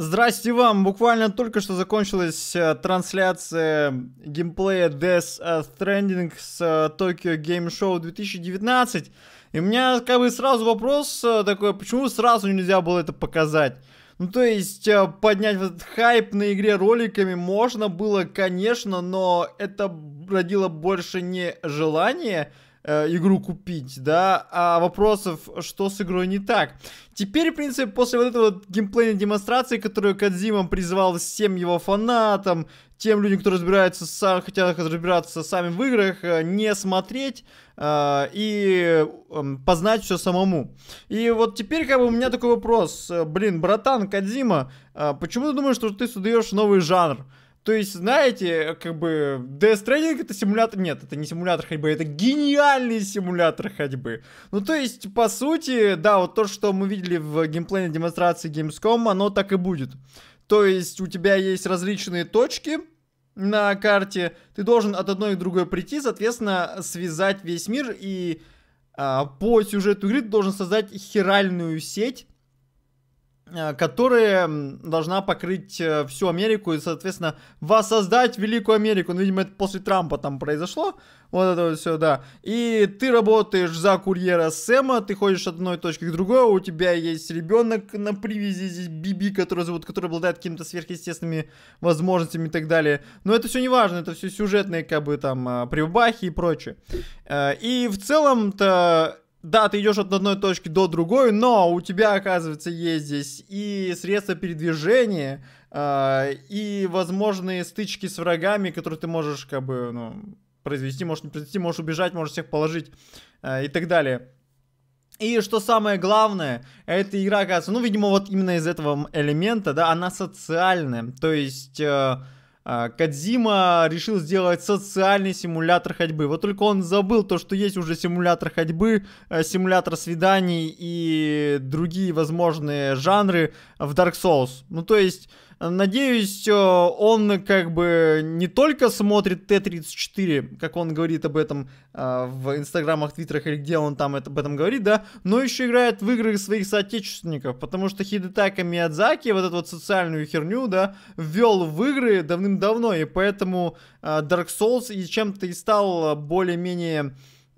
Здрасте вам! Буквально только что закончилась э, трансляция геймплея Death Stranding с э, Tokyo Game Show 2019. И у меня как бы сразу вопрос э, такой, почему сразу нельзя было это показать? Ну то есть поднять этот хайп на игре роликами можно было, конечно, но это родило больше не желание, Э, игру купить, да, а вопросов, что с игрой не так. Теперь, в принципе, после вот этой вот геймплейной демонстрации, которую Кадзима призывал всем его фанатам, тем людям, кто разбирается, сам, хотят разбираться сами в играх, э, не смотреть э, и э, познать все самому. И вот теперь как бы у меня такой вопрос, блин, братан Кадзима, э, почему ты думаешь, что ты создаешь новый жанр? То есть, знаете, как бы Death Stranding это симулятор... Нет, это не симулятор ходьбы, это гениальный симулятор ходьбы. Ну, то есть, по сути, да, вот то, что мы видели в геймплейной демонстрации Gamescom, оно так и будет. То есть, у тебя есть различные точки, на карте, ты должен от одной к другой прийти, соответственно, связать весь мир и а, по сюжету игры ты должен создать хиральную сеть, Э, которая должна покрыть э, всю Америку и, соответственно, воссоздать Великую Америку. Ну, видимо, это после Трампа там произошло. Вот это вот все, да. И ты работаешь за курьера Сэма, ты ходишь от одной точки к другой, у тебя есть ребенок на привязи, здесь Биби, который зовут, который обладает какими-то сверхъестественными возможностями и так далее. Но это все не важно, это все сюжетные, как бы, там, а, прибахи и прочее. Э, и в целом-то да, ты идешь от одной точки до другой, но у тебя, оказывается, есть здесь и средства передвижения, э, и возможные стычки с врагами, которые ты можешь, как бы, ну, произвести, можешь не произвести, можешь убежать, можешь всех положить э, и так далее. И что самое главное, эта игра, оказывается, ну, видимо, вот именно из этого элемента, да, она социальная, то есть... Э, а, Кадзима решил сделать социальный симулятор ходьбы. Вот только он забыл то, что есть уже симулятор ходьбы, э, симулятор свиданий и другие возможные жанры в Dark Souls. Ну то есть Надеюсь, э, он как бы не только смотрит Т-34, как он говорит об этом э, в инстаграмах, твиттерах или где он там это, об этом говорит, да, но еще играет в игры своих соотечественников, потому что Хидетака Миядзаки вот эту вот социальную херню, да, ввел в игры давным-давно, и поэтому э, Dark Souls и чем-то и стал более-менее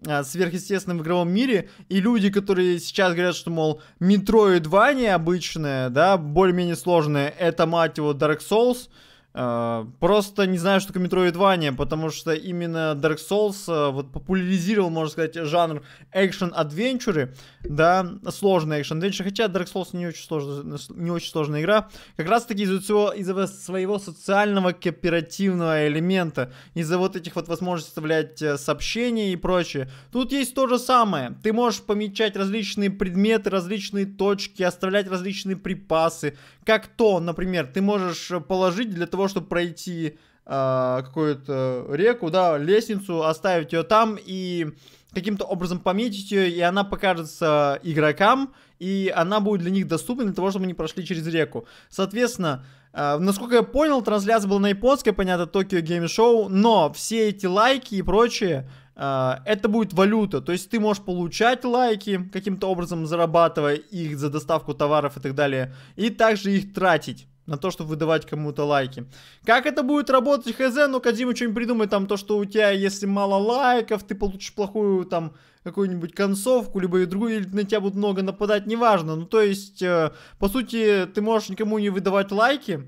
а, сверхъестественном в игровом мире, и люди, которые сейчас говорят, что, мол, Metroidvania обычная, да, более-менее сложная, это, мать его, Dark Souls, Э, просто не знаю, что такое Metroidvania, потому что именно Dark Souls э, вот популяризировал, можно сказать, жанр экшен-адвенчуры, да, сложный экшен-адвенчур, хотя Dark Souls не очень, сложная, не очень сложная игра, как раз таки из-за своего, из своего социального кооперативного элемента, из-за вот этих вот возможностей оставлять э, сообщения и прочее. Тут есть то же самое, ты можешь помечать различные предметы, различные точки, оставлять различные припасы, как то, например, ты можешь положить для того, того, чтобы пройти э, какую-то реку, да, лестницу, оставить ее там и каким-то образом пометить ее, и она покажется игрокам, и она будет для них доступна для того, чтобы они прошли через реку. Соответственно, э, насколько я понял, трансляция была на японской, понятно, Токио Game Show, но все эти лайки и прочее, а, это будет валюта, то есть ты можешь получать лайки, каким-то образом зарабатывая их за доставку товаров и так далее, и также их тратить на то, чтобы выдавать кому-то лайки. Как это будет работать, хз, ну Кадима что-нибудь придумай, там, то, что у тебя, если мало лайков, ты получишь плохую, там, какую-нибудь концовку, либо и другую, или на тебя будут много нападать, неважно. Ну, то есть, э, по сути, ты можешь никому не выдавать лайки,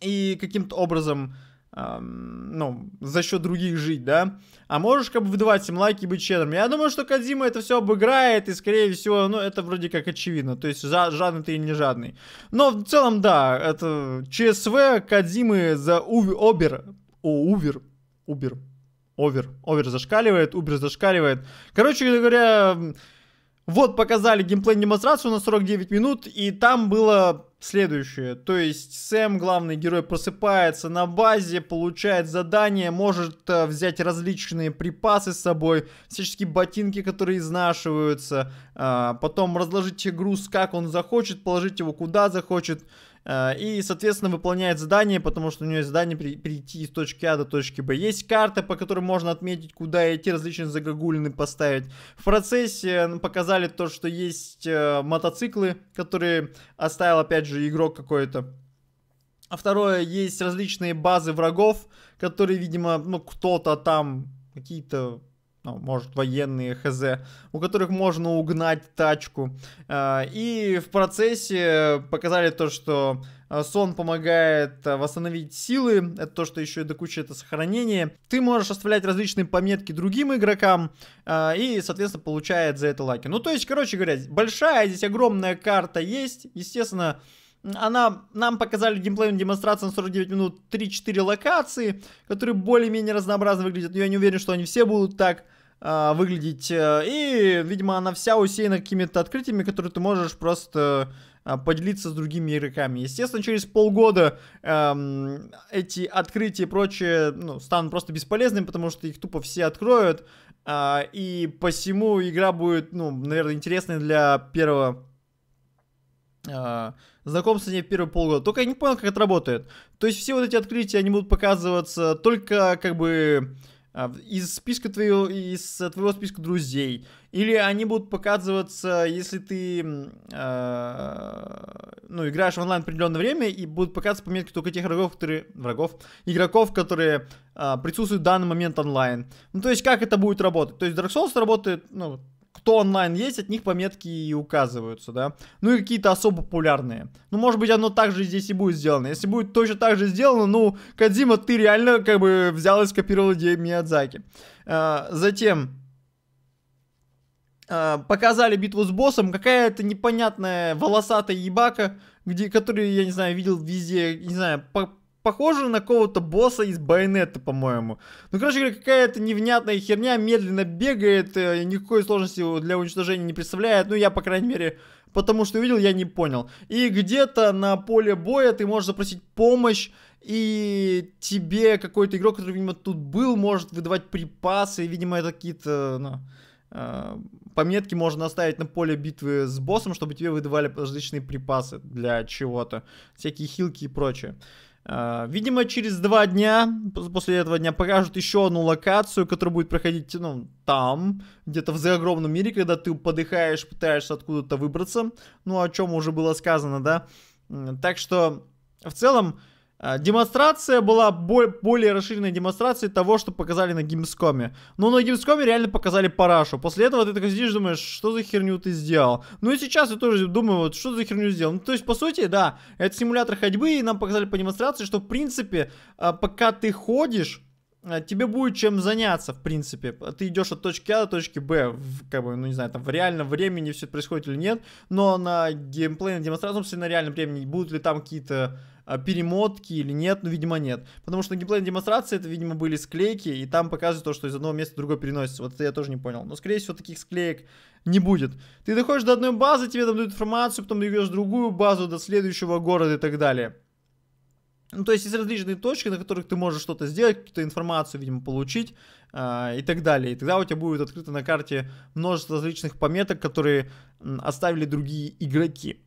и каким-то образом ну, за счет других жить, да? А можешь как бы выдавать им лайки быть щедрым. Я думаю, что Кадзима это все обыграет, и скорее всего, ну, это вроде как очевидно. То есть, жадный ты или не жадный. Но в целом, да, это ЧСВ Кадзимы за Убер, О, Увер. Убер. Овер. Овер зашкаливает, Убер зашкаливает. Короче говоря, вот показали геймплей демонстрацию на 49 минут, и там было следующее. То есть Сэм, главный герой, просыпается на базе, получает задание, может э, взять различные припасы с собой, всяческие ботинки, которые изнашиваются, э, потом разложить груз как он захочет, положить его куда захочет. Э, и, соответственно, выполняет задание, потому что у него есть задание прийти из точки А до точки Б. Есть карта, по которой можно отметить, куда идти, различные загогулины поставить. В процессе э, ну, показали то, что есть э, мотоциклы, которые оставил, опять же, игрок какой-то. А второе, есть различные базы врагов, которые, видимо, ну, кто-то там, какие-то ну, может, военные, хз, у которых можно угнать тачку. А, и в процессе показали то, что а, сон помогает а, восстановить силы, это то, что еще и до кучи это сохранение. Ты можешь оставлять различные пометки другим игрокам и, соответственно, получает за это лаки. Ну, то есть, короче говоря, большая здесь огромная карта есть, естественно, она, нам показали геймплейную демонстрацию на 49 минут 3-4 локации, которые более-менее разнообразно выглядят, но я не уверен, что они все будут так а, э, выглядеть. И, видимо, она вся усеяна какими-то открытиями, которые ты можешь просто а, поделиться с другими игроками. Естественно, через полгода эм, эти открытия и прочее ну, станут просто бесполезными, потому что их тупо все откроют. Э, и посему игра будет, ну, наверное, интересной для первого э, знакомство с ней в первые полгода. Только я не понял, как это работает. То есть все вот эти открытия, они будут показываться только как бы а, из списка твоего, из э, твоего списка друзей. Или они будут показываться, если ты э, ну, играешь в онлайн определенное время, и будут показываться пометки только тех игроков, которые, врагов, игроков, которые э, присутствуют в данный момент онлайн. Ну, то есть, как это будет работать? То есть, Dark Souls работает, ну, кто онлайн есть, от них пометки и указываются, да. Ну и какие-то особо популярные. Ну, может быть, оно также здесь и будет сделано. Если будет точно так же сделано, ну, Кадзима, ты реально как бы взял и скопировал идею Миядзаки. А, затем а, показали битву с боссом. Какая-то непонятная волосатая ебака, где, которую, я не знаю, видел везде, не знаю, по похоже на кого то босса из байонета, по-моему. Ну, короче говоря, какая-то невнятная херня медленно бегает, э, никакой сложности для уничтожения не представляет. Ну, я, по крайней мере, потому что увидел, я не понял. И где-то на поле боя ты можешь запросить помощь, и тебе какой-то игрок, который, видимо, тут был, может выдавать припасы, видимо, это какие-то, ну, э, пометки можно оставить на поле битвы с боссом, чтобы тебе выдавали различные припасы для чего-то, всякие хилки и прочее. А, видимо, через два дня, после этого дня, покажут еще одну локацию, которая будет проходить, ну, там, где-то в огромном мире, когда ты подыхаешь, пытаешься откуда-то выбраться. Ну, о чем уже было сказано, да? Так что, в целом, а, демонстрация была более расширенной демонстрацией того, что показали на геймскоме. Но ну, на геймскоме реально показали парашу. После этого ты такой сидишь думаешь, что за херню ты сделал. Ну и сейчас я тоже думаю, вот что за херню сделал. Ну то есть, по сути, да, это симулятор ходьбы, и нам показали по демонстрации, что в принципе, а, пока ты ходишь, а, тебе будет чем заняться, в принципе. Ты идешь от точки А до точки Б, в, как бы, ну не знаю, там в реальном времени все это происходит или нет, но на геймплей, на демонстрации, собственно, на реальном времени будут ли там какие-то а, перемотки или нет, ну, видимо, нет. Потому что геймплейные демонстрации, это, видимо, были склейки, и там показывают то, что из одного места в другое переносится. Вот это я тоже не понял. Но, скорее всего, таких склеек не будет. Ты доходишь до одной базы, тебе там дают информацию, потом идешь другую базу, до следующего города и так далее. Ну, то есть есть различные точки, на которых ты можешь что-то сделать, какую-то информацию, видимо, получить э, и так далее. И тогда у тебя будет открыто на карте множество различных пометок, которые оставили другие игроки.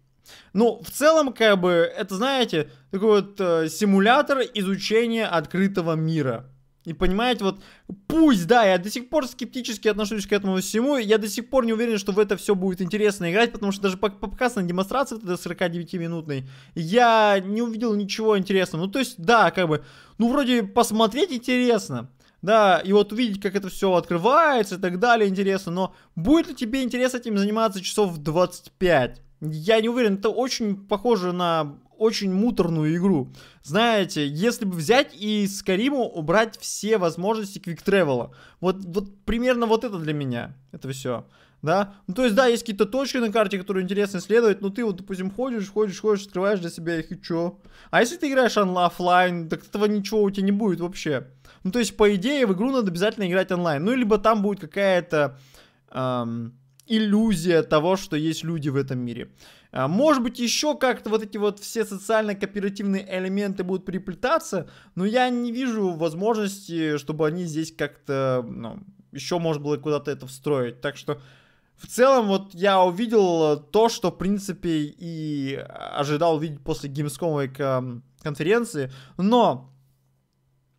Ну, в целом, как бы, это, знаете, такой вот э, симулятор изучения открытого мира. И понимаете, вот пусть, да, я до сих пор скептически отношусь к этому всему, я до сих пор не уверен, что в это все будет интересно играть, потому что даже по показ на демонстрации вот 49-минутной я не увидел ничего интересного. Ну, то есть, да, как бы, ну, вроде посмотреть интересно, да, и вот увидеть, как это все открывается и так далее, интересно, но будет ли тебе интересно этим заниматься часов в 25? Я не уверен, это очень похоже на очень муторную игру. Знаете, если бы взять и с Кариму убрать все возможности квик-тревела. Вот, вот примерно вот это для меня. Это все. Да? Ну, то есть, да, есть какие-то точки на карте, которые интересно исследовать, но ты вот, допустим, ходишь, ходишь, ходишь, открываешь для себя их и чё? А если ты играешь онлайн, так этого ничего у тебя не будет вообще. Ну, то есть, по идее, в игру надо обязательно играть онлайн. Ну, либо там будет какая-то... Эм иллюзия того, что есть люди в этом мире. А, может быть, еще как-то вот эти вот все социально-кооперативные элементы будут переплетаться, но я не вижу возможности, чтобы они здесь как-то, ну, еще можно было куда-то это встроить. Так что, в целом, вот я увидел э, то, что, в принципе, и ожидал увидеть после геймскомовой конференции, но...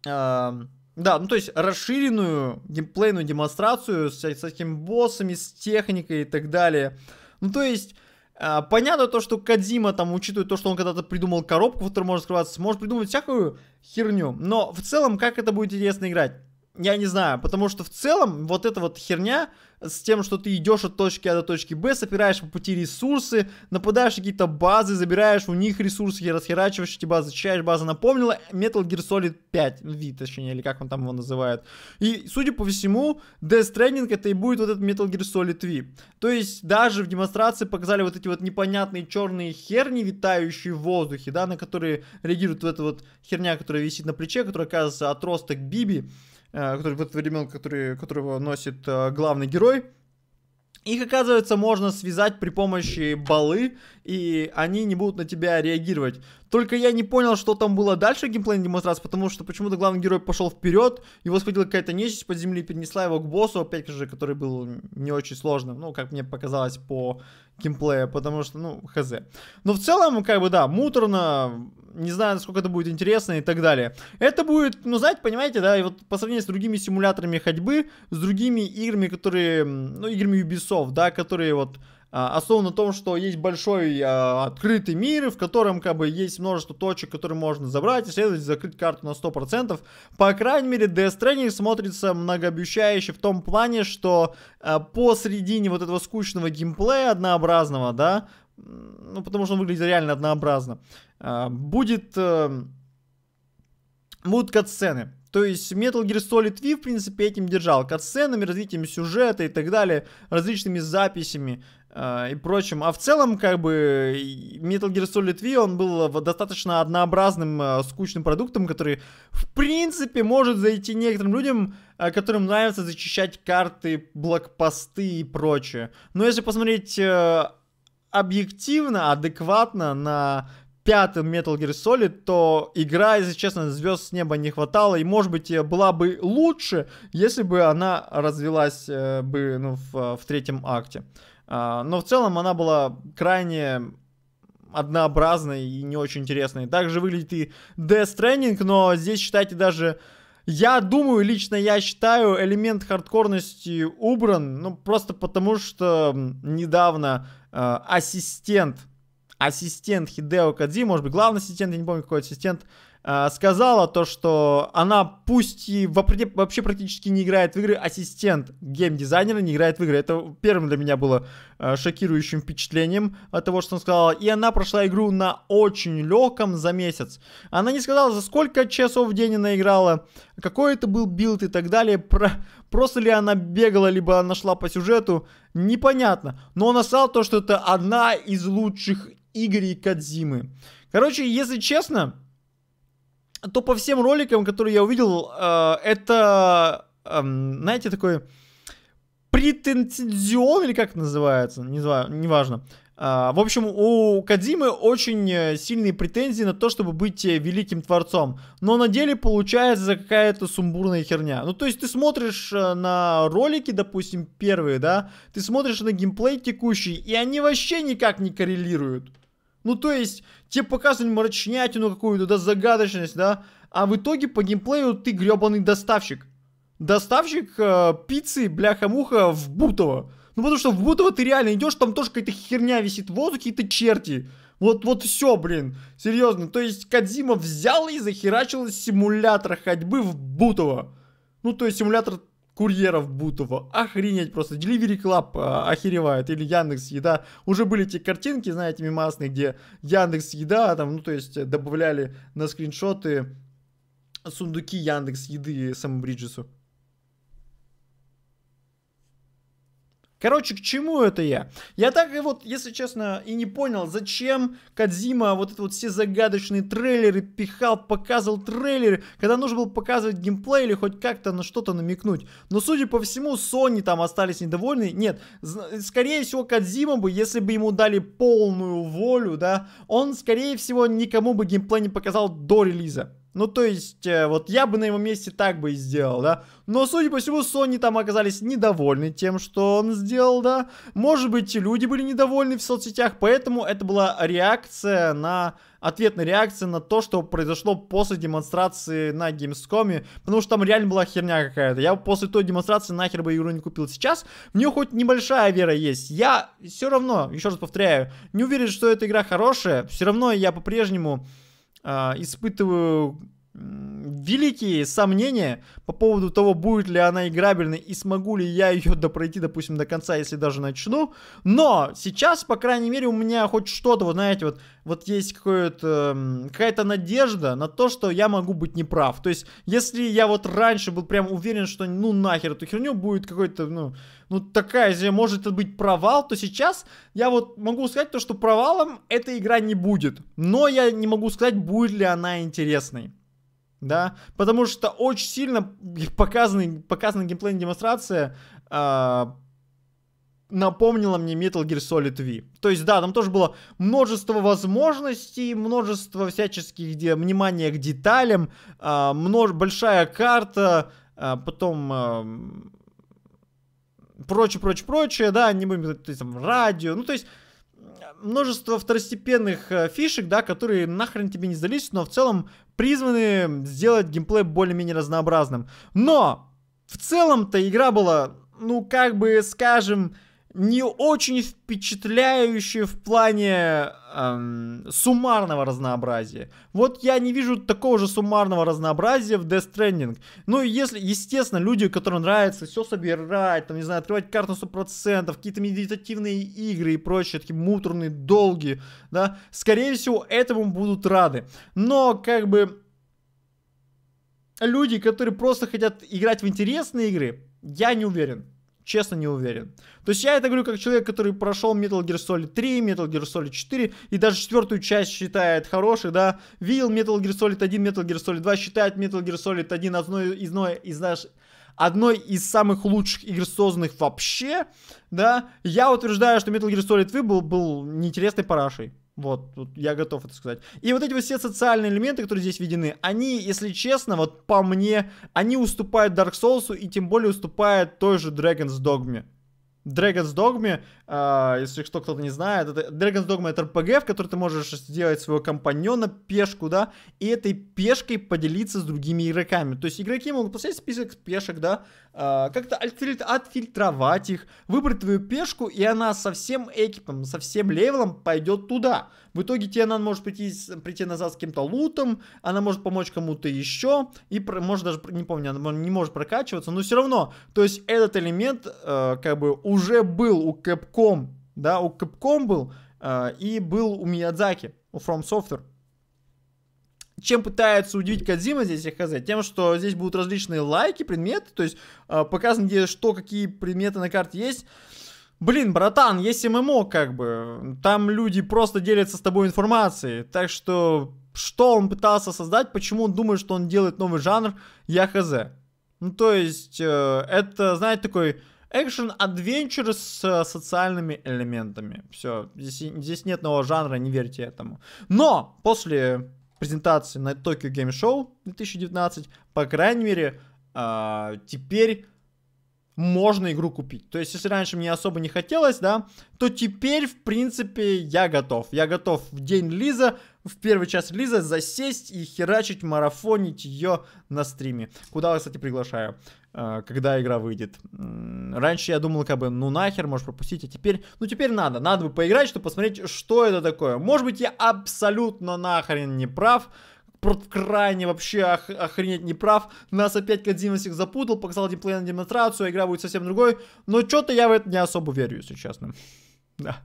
Э да, ну то есть расширенную геймплейную демонстрацию с, с этими боссами, с техникой и так далее. Ну то есть... Э, понятно то, что Кадзима, там, учитывая то, что он когда-то придумал коробку, в которой можно скрываться, может придумать всякую херню. Но в целом, как это будет интересно играть? я не знаю, потому что в целом вот эта вот херня с тем, что ты идешь от точки А до точки Б, собираешь по пути ресурсы, нападаешь какие-то базы, забираешь у них ресурсы, и расхерачиваешь эти базы, чаешь базы. напомнила Metal Gear Solid 5, V точнее, или как он там его называет. И, судя по всему, Death Stranding это и будет вот этот Metal Gear Solid V. То есть даже в демонстрации показали вот эти вот непонятные черные херни, витающие в воздухе, да, на которые реагирует вот эта вот херня, которая висит на плече, которая оказывается отросток Биби. Э, который в вот времен, который, которого носит э, главный герой. Их, оказывается, можно связать при помощи балы, и они не будут на тебя реагировать. Только я не понял, что там было дальше в геймплейной демонстрации, потому что почему-то главный герой пошел вперед, его схватила какая-то нечисть под земли, перенесла его к боссу, опять же, который был не очень сложным, ну, как мне показалось по геймплея, потому что, ну, хз. Но в целом, как бы, да, муторно, не знаю, насколько это будет интересно и так далее. Это будет, ну, знаете, понимаете, да, и вот по сравнению с другими симуляторами ходьбы, с другими играми, которые, ну, играми Ubisoft, да, которые вот а, а основан на том, что есть большой а, открытый мир, в котором как бы есть множество точек, которые можно забрать, и следовать закрыть карту на 100%. По крайней мере, Death Stranding смотрится многообещающе в том плане, что а, посредине вот этого скучного геймплея однообразного, да, ну, потому что он выглядит реально однообразно, а, будет... А, будут кат-сцены. То есть Metal Gear Solid V, в принципе, этим держал. Катсценами, развитием сюжета и так далее, различными записями. А, и прочим. А в целом, как бы, Metal Gear Solid V, он был э, достаточно однообразным, э, скучным продуктом, который, в принципе, может зайти некоторым людям, э, которым нравится зачищать карты, блокпосты и прочее. Но если посмотреть объективно, адекватно на пятый Metal Gear Solid, то игра, если честно, звезд с неба не хватало, и, может быть, была бы лучше, если бы она развелась бы ну, в, в третьем акте. А, но в целом она была крайне однообразной и не очень интересной. Также выглядит и Death Stranding, но здесь, считайте, даже... Я думаю, лично я считаю, элемент хардкорности убран, ну, просто потому что недавно э, ассистент, ассистент Хидео Кадзи, может быть, главный ассистент, я не помню, какой ассистент, Э, сказала то, что она пусть и вообще практически не играет в игры, ассистент геймдизайнера не играет в игры. Это первым для меня было э, шокирующим впечатлением от того, что она сказала. И она прошла игру на очень легком за месяц. Она не сказала, за сколько часов в день она играла, какой это был билд и так далее. Просто ли она бегала, либо нашла по сюжету, непонятно. Но она сказала то, что это одна из лучших игр Кадзимы. Короче, если честно, то по всем роликам, которые я увидел, э, это, эм, знаете, такой претензион, или как это называется, не знаю, неважно. Э, в общем, у Кадзимы очень э, сильные претензии на то, чтобы быть великим творцом. Но на деле получается какая-то сумбурная херня. Ну, то есть ты смотришь на ролики, допустим, первые, да, ты смотришь на геймплей текущий, и они вообще никак не коррелируют. Ну, то есть, тебе показывали мрачнятину какую-то, да, загадочность, да, а в итоге по геймплею ты гребаный доставщик. Доставщик э, пиццы, бляха-муха, в Бутово. Ну, потому что в Бутово ты реально идешь, там тоже какая-то херня висит в воздухе, какие-то черти. Вот, вот все, блин, серьезно. То есть, Кадзима взял и захерачил симулятор ходьбы в Бутово. Ну, то есть, симулятор курьеров Бутова. Охренеть просто. Delivery Club э, охеревает. Или Яндекс Еда. Уже были эти картинки, знаете, мимасные, где Яндекс Еда, а там, ну, то есть добавляли на скриншоты сундуки Яндекс Еды самобриджесу. Короче, к чему это я? Я так и вот, если честно, и не понял, зачем Кадзима вот эти вот все загадочные трейлеры пихал, показывал трейлеры, когда нужно было показывать геймплей или хоть как-то на что-то намекнуть. Но, судя по всему, Sony там остались недовольны. Нет, скорее всего, Кадзима бы, если бы ему дали полную волю, да, он, скорее всего, никому бы геймплей не показал до релиза. Ну, то есть, э, вот я бы на его месте так бы и сделал, да. Но, судя по всему, Sony там оказались недовольны тем, что он сделал, да. Может быть, и люди были недовольны в соцсетях, поэтому это была реакция на... Ответная реакция на то, что произошло после демонстрации на Gamescom, потому что там реально была херня какая-то. Я после той демонстрации нахер бы игру не купил сейчас. Мне хоть небольшая вера есть. Я все равно, еще раз повторяю, не уверен, что эта игра хорошая. Все равно я по-прежнему а, испытываю великие сомнения по поводу того, будет ли она играбельной и смогу ли я ее допройти, допустим, до конца, если даже начну. Но сейчас, по крайней мере, у меня хоть что-то, вот знаете, вот, вот есть какое-то какая-то надежда на то, что я могу быть неправ. То есть, если я вот раньше был прям уверен, что ну нахер эту херню будет какой-то, ну, ну такая же, может это быть провал, то сейчас я вот могу сказать то, что провалом эта игра не будет. Но я не могу сказать, будет ли она интересной да, потому что очень сильно показанный, показана геймплейная демонстрация э, напомнила мне Metal Gear Solid V. То есть, да, там тоже было множество возможностей, множество всяческих де- внимания к деталям, э, множ- большая карта, э, потом э, прочее, прочее, прочее, да, не будем, то есть, там, радио, ну, то есть, множество второстепенных э, фишек, да, которые нахрен тебе не залезут, но в целом призваны сделать геймплей более-менее разнообразным. Но в целом-то игра была, ну как бы, скажем, не очень впечатляющие в плане эм, суммарного разнообразия. Вот я не вижу такого же суммарного разнообразия в Death Stranding. Ну и если, естественно, люди, которым нравится все собирать, там, не знаю, открывать карту 100%, какие-то медитативные игры и прочее, такие муторные, долгие, да, скорее всего, этому будут рады. Но, как бы, люди, которые просто хотят играть в интересные игры, я не уверен честно не уверен. То есть я это говорю как человек, который прошел Metal Gear Solid 3, Metal Gear Solid 4 и даже четвертую часть считает хорошей, да. Видел Metal Gear Solid 1, Metal Gear Solid 2, считает Metal Gear Solid 1 одной из, одной из наших одной из самых лучших игр, созданных вообще, да, я утверждаю, что Metal Gear Solid 2 был, был неинтересной парашей. Вот, вот, я готов это сказать. И вот эти вот все социальные элементы, которые здесь введены, они, если честно, вот по мне, они уступают Dark Souls и тем более уступают той же Dragon's Dogma. Dragon's Dogma, а, если что, кто-то не знает, это, Dragon's Dogma это RPG, в который ты можешь сделать своего компаньона, пешку, да, и этой пешкой поделиться с другими игроками. То есть игроки могут поставить список пешек, да, а, как-то отфильтровать их, выбрать твою пешку, и она со всем экипом, со всем левелом пойдет туда. В итоге тебе она может прийти, прийти назад с каким-то лутом, она может помочь кому-то еще, и про, может даже, не помню, она не может прокачиваться, но все равно, то есть этот элемент э, как бы уже был у Capcom, да, у Capcom был, э, и был у Миядзаки, у From Software чем пытается удивить Кадзима здесь, я хз, тем, что здесь будут различные лайки, предметы, то есть э, показано, где что, какие предметы на карте есть. Блин, братан, есть ММО, как бы. Там люди просто делятся с тобой информацией. Так что, что он пытался создать, почему он думает, что он делает новый жанр, я хз. Ну, то есть, э, это, знаете, такой экшен-адвенчер с э, социальными элементами. Все, здесь, здесь нет нового жанра, не верьте этому. Но после презентации на Tokyo Game Show 2019, по крайней мере, э, теперь можно игру купить. То есть, если раньше мне особо не хотелось, да, то теперь, в принципе, я готов. Я готов в день Лиза, в первый час Лиза засесть и херачить, марафонить ее на стриме. Куда я, кстати, приглашаю, э, когда игра выйдет. Раньше я думал, как бы, ну нахер, можешь пропустить, а теперь, ну теперь надо, надо бы поиграть, чтобы посмотреть, что это такое. Может быть, я абсолютно нахрен не прав, крайне вообще ох охренеть не прав. Нас опять Кодзима всех запутал, показал геймплей на демонстрацию, а игра будет совсем другой. Но что-то я в это не особо верю, если честно. Да.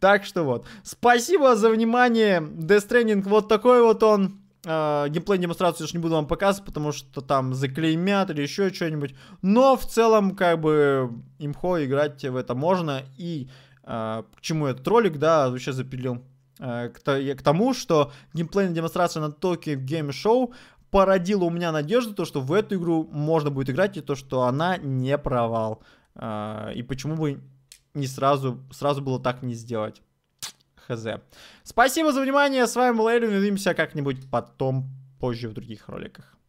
Так что вот. Спасибо за внимание. Death Stranding вот такой вот он. Э, а, геймплей-демонстрацию я не буду вам показывать, потому что там заклеймят или еще что-нибудь. Но в целом, как бы, имхо играть в это можно. И э, к чему этот ролик, да, вообще запилил. Э, к тому, что геймплейная демонстрация на Tokyo Game Show породила у меня надежду, то, что в эту игру можно будет играть, и то, что она не провал. Э, и почему бы не сразу, сразу было так не сделать. Хз. Спасибо за внимание, с вами был Эльвин, увидимся как-нибудь потом, позже в других роликах.